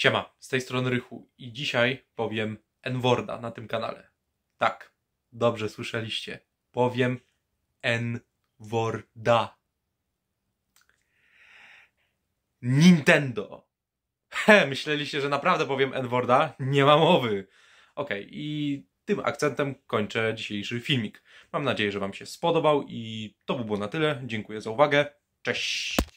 Siema, z tej strony Rychu i dzisiaj powiem N-worda na tym kanale. Tak, dobrze słyszeliście. Powiem N-worda. Nintendo. He, myśleliście, że naprawdę powiem N-worda? Nie ma mowy. Okej, okay, i tym akcentem kończę dzisiejszy filmik. Mam nadzieję, że Wam się spodobał i to by było na tyle. Dziękuję za uwagę. Cześć!